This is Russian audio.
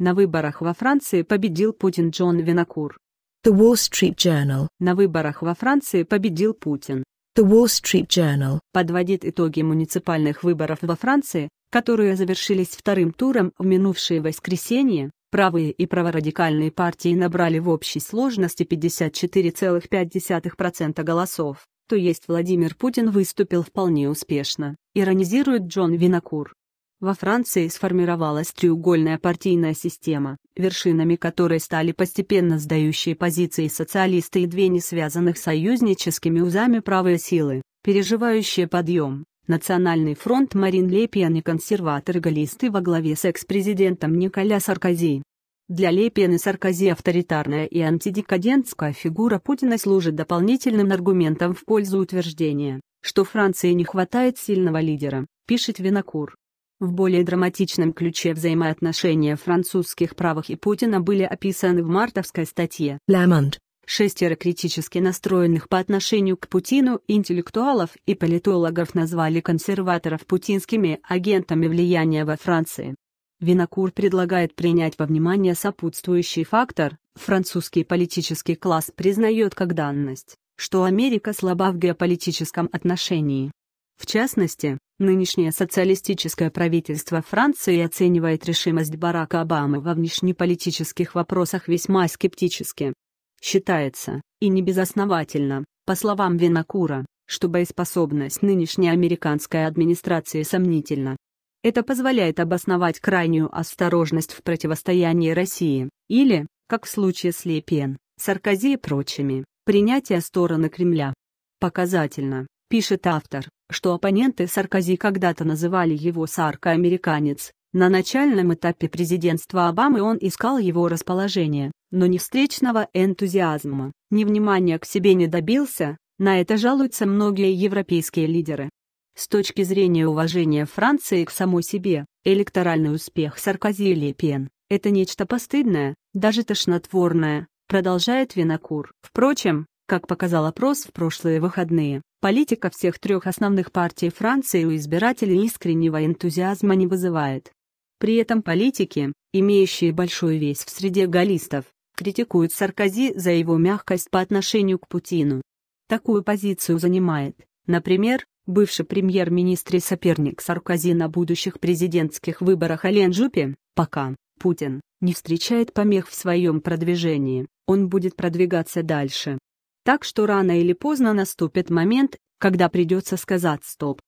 На выборах во Франции победил Путин Джон Винокур. The Wall Street Journal. На выборах во Франции победил Путин. The Wall Street Journal. Подводит итоги муниципальных выборов во Франции, которые завершились вторым туром в минувшее воскресенье. Правые и праворадикальные партии набрали в общей сложности 54,5% голосов, то есть Владимир Путин выступил вполне успешно, иронизирует Джон Винокур. Во Франции сформировалась треугольная партийная система, вершинами которой стали постепенно сдающие позиции социалисты и две несвязанных союзническими узами правые силы, переживающие подъем. Национальный фронт Марин Лепиан и консерваторы-галлисты во главе с экс-президентом Николя Саркози. Для Лепиан и Саркози авторитарная и антидекадентская фигура Путина служит дополнительным аргументом в пользу утверждения, что Франции не хватает сильного лидера, пишет Винокур. В более драматичном ключе взаимоотношения французских правых и Путина были описаны в мартовской статье «Лямонт». Шестеро критически настроенных по отношению к Путину интеллектуалов и политологов назвали консерваторов путинскими агентами влияния во Франции. Винокур предлагает принять во внимание сопутствующий фактор, французский политический класс признает как данность, что Америка слаба в геополитическом отношении. В частности, нынешнее социалистическое правительство Франции оценивает решимость Барака Обамы во внешнеполитических вопросах весьма скептически. Считается, и небезосновательно, по словам Винокура, что боеспособность нынешней американской администрации сомнительна. Это позволяет обосновать крайнюю осторожность в противостоянии России, или, как в случае с Лепен, Саркози и прочими, принятие стороны Кремля. Показательно, Пишет автор, что оппоненты Саркози когда-то называли его «сарко-американец». На начальном этапе президентства Обамы он искал его расположение, но ни встречного энтузиазма, ни внимания к себе не добился, на это жалуются многие европейские лидеры. С точки зрения уважения Франции к самой себе, электоральный успех Саркози и Лепен – это нечто постыдное, даже тошнотворное, продолжает Винокур. Впрочем, как показал опрос в прошлые выходные, политика всех трех основных партий Франции у избирателей искреннего энтузиазма не вызывает. При этом политики, имеющие большой вес в среде галлистов, критикуют Саркози за его мягкость по отношению к Путину. Такую позицию занимает, например, бывший премьер-министр и соперник Саркози на будущих президентских выборах Ален Жупи, пока Путин не встречает помех в своем продвижении, он будет продвигаться дальше. Так что рано или поздно наступит момент, когда придется сказать «стоп»,